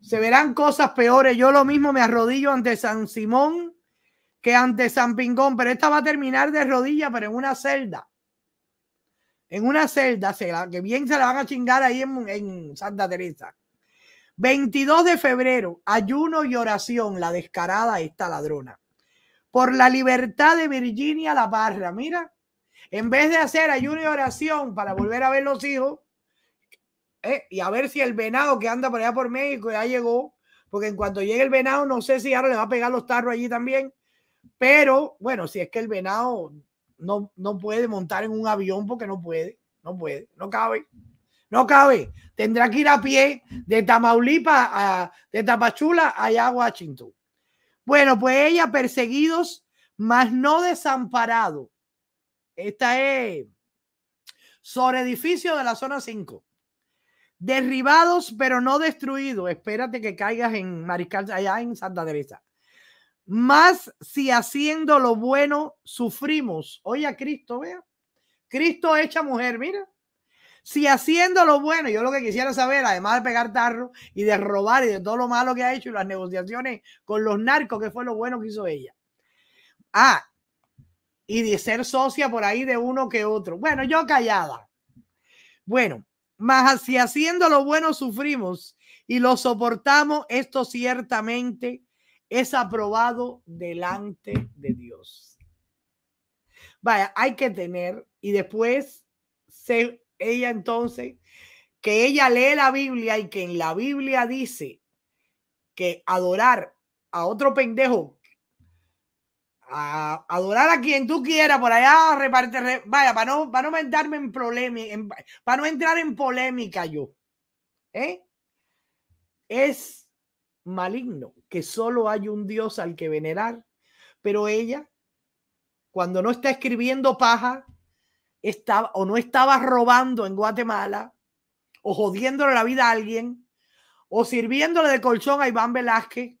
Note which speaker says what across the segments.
Speaker 1: Se verán cosas peores. Yo lo mismo me arrodillo ante San Simón que ante San Pingón, pero esta va a terminar de rodilla, pero en una celda. En una celda, se que bien se la van a chingar ahí en, Santa Teresa. 22 de febrero, ayuno y oración, la descarada esta ladrona. Por la libertad de Virginia La Parra, mira, en vez de hacer ayuno y oración para volver a ver los hijos, ¿eh? y a ver si el venado que anda por allá por México ya llegó, porque en cuanto llegue el venado, no sé si ahora le va a pegar los tarros allí también, pero bueno, si es que el venado no, no puede montar en un avión porque no puede, no puede, no cabe, no cabe, tendrá que ir a pie de Tamaulipas, a, de Tapachula allá a Washington. Bueno, pues ella perseguidos, mas no desamparado. Esta es sobre edificio de la zona 5 derribados pero no destruidos. Espérate que caigas en Mariscal, allá en Santa Teresa. Más si haciendo lo bueno sufrimos. Oye a Cristo, vea. Cristo hecha mujer, mira. Si haciendo lo bueno, yo lo que quisiera saber, además de pegar tarro y de robar y de todo lo malo que ha hecho y las negociaciones con los narcos, que fue lo bueno que hizo ella. Ah, y de ser socia por ahí de uno que otro. Bueno, yo callada. Bueno, mas si haciendo lo bueno sufrimos y lo soportamos, esto ciertamente es aprobado delante de Dios. Vaya, hay que tener, y después ser ella entonces, que ella lee la Biblia y que en la Biblia dice que adorar a otro pendejo a, adorar a quien tú quieras por allá, reparte, vaya, para no, para en problemas, para no entrar en polémica yo. ¿eh? Es maligno que solo hay un Dios al que venerar, pero ella, cuando no está escribiendo paja, estaba o no estaba robando en Guatemala, o jodiéndole la vida a alguien, o sirviéndole de colchón a Iván Velázquez,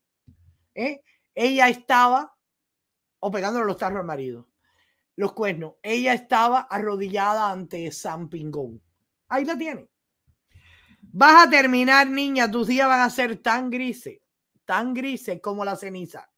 Speaker 1: ¿eh? ella estaba o pegándole los tarros al marido, los cuernos. Ella estaba arrodillada ante San Pingón. Ahí la tiene. Vas a terminar, niña, tus días van a ser tan grises, tan grises como la ceniza.